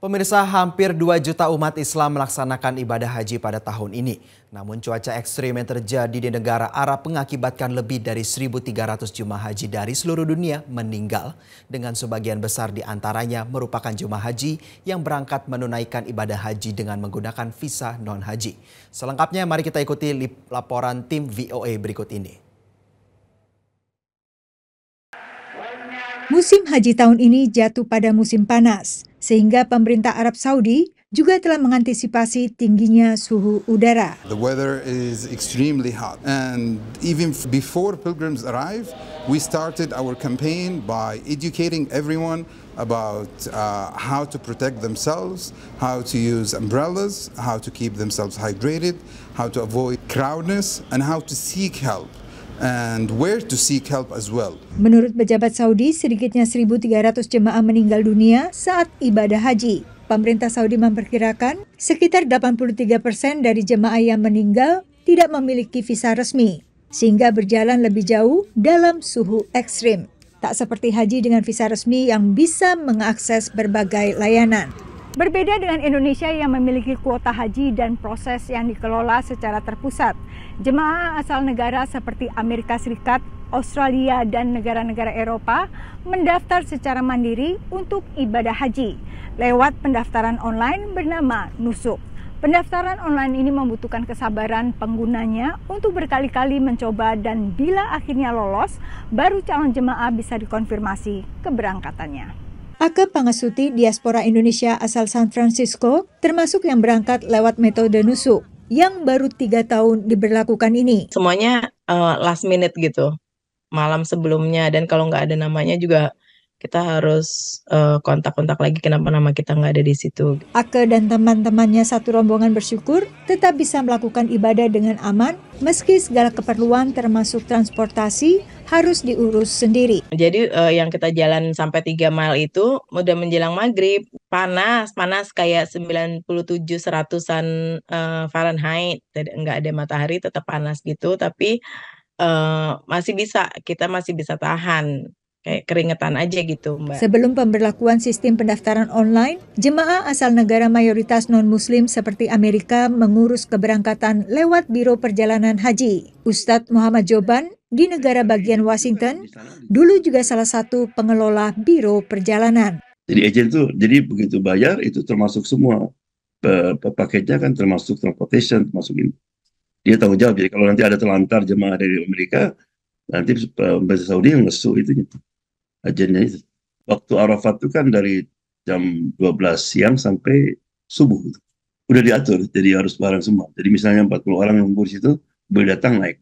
Pemirsa hampir 2 juta umat Islam melaksanakan ibadah haji pada tahun ini. Namun cuaca ekstrim yang terjadi di negara Arab mengakibatkan lebih dari 1.300 jemaah haji dari seluruh dunia meninggal. Dengan sebagian besar di antaranya merupakan jemaah haji yang berangkat menunaikan ibadah haji dengan menggunakan visa non-haji. Selengkapnya mari kita ikuti laporan tim VOA berikut ini. Musim haji tahun ini jatuh pada musim panas, sehingga pemerintah Arab Saudi juga telah mengantisipasi tingginya suhu udara. The weather is extremely hot and even before pilgrims arrive, we started our campaign by educating everyone about uh, how to protect themselves, how to use umbrellas, how to keep themselves hydrated, how to avoid crowdness and how to seek help and where to seek help as well. Menurut pejabat Saudi, sedikitnya 1.300 jemaah meninggal dunia saat ibadah haji. Pemerintah Saudi memperkirakan sekitar 83 persen dari jemaah yang meninggal tidak memiliki visa resmi, sehingga berjalan lebih jauh dalam suhu ekstrim. Tak seperti haji dengan visa resmi yang bisa mengakses berbagai layanan. Berbeda dengan Indonesia yang memiliki kuota haji dan proses yang dikelola secara terpusat, jemaah asal negara seperti Amerika Serikat, Australia, dan negara-negara Eropa mendaftar secara mandiri untuk ibadah haji lewat pendaftaran online bernama Nusuk. Pendaftaran online ini membutuhkan kesabaran penggunanya untuk berkali-kali mencoba dan bila akhirnya lolos, baru calon jemaah bisa dikonfirmasi keberangkatannya. Ake Pangasuti diaspora Indonesia asal San Francisco termasuk yang berangkat lewat metode nusuk yang baru tiga tahun diberlakukan ini. Semuanya uh, last minute gitu, malam sebelumnya dan kalau nggak ada namanya juga kita harus eh, kontak-kontak uh, lagi kenapa nama kita nggak ada di situ. Ake dan teman-temannya satu rombongan bersyukur tetap bisa melakukan ibadah dengan aman meski segala keperluan termasuk transportasi harus diurus sendiri. Jadi uh, yang kita jalan sampai 3 mile itu udah menjelang maghrib panas panas kayak 97 seratusan tujuh eh, uh, Fahrenheit nggak ada matahari tetap panas gitu tapi uh, masih bisa kita masih bisa tahan kayak keringetan aja gitu, Mbak. Sebelum pemberlakuan sistem pendaftaran online, jemaah asal negara mayoritas non-muslim seperti Amerika mengurus keberangkatan lewat Biro Perjalanan Haji. Ustadz Muhammad Joban di negara bagian Washington, dulu juga salah satu pengelola Biro Perjalanan. Jadi agen itu, jadi begitu bayar itu termasuk semua paketnya kan termasuk transportation, termasuk ini. Dia tanggung jawab. Jadi kalau nanti ada terlantar jemaah dari Amerika, nanti pemerintah Saudi yang ngesu itu jadi waktu Arafat itu kan dari jam 12 siang sampai subuh. Gitu. Udah diatur, jadi harus bareng semua. Jadi misalnya 40 orang yang ngumpul situ, boleh datang naik.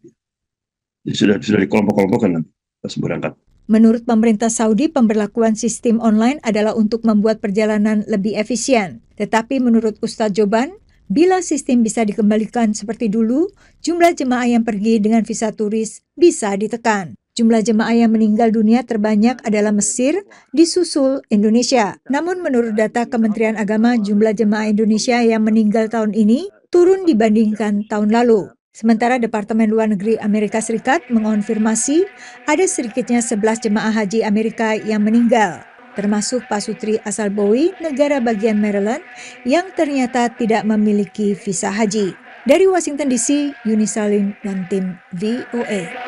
Jadi sudah sudah dikelompok-kelompokkan nanti pas berangkat. Menurut pemerintah Saudi, pemberlakuan sistem online adalah untuk membuat perjalanan lebih efisien. Tetapi menurut Ustadz Joban, bila sistem bisa dikembalikan seperti dulu, jumlah jemaah yang pergi dengan visa turis bisa ditekan. Jumlah jemaah yang meninggal dunia terbanyak adalah Mesir, disusul Indonesia. Namun menurut data Kementerian Agama, jumlah jemaah Indonesia yang meninggal tahun ini turun dibandingkan tahun lalu. Sementara Departemen Luar Negeri Amerika Serikat mengonfirmasi ada sedikitnya 11 jemaah haji Amerika yang meninggal, termasuk pasutri asal Bowie, negara bagian Maryland, yang ternyata tidak memiliki visa haji. Dari Washington DC, Yuni Salim dan tim VOA.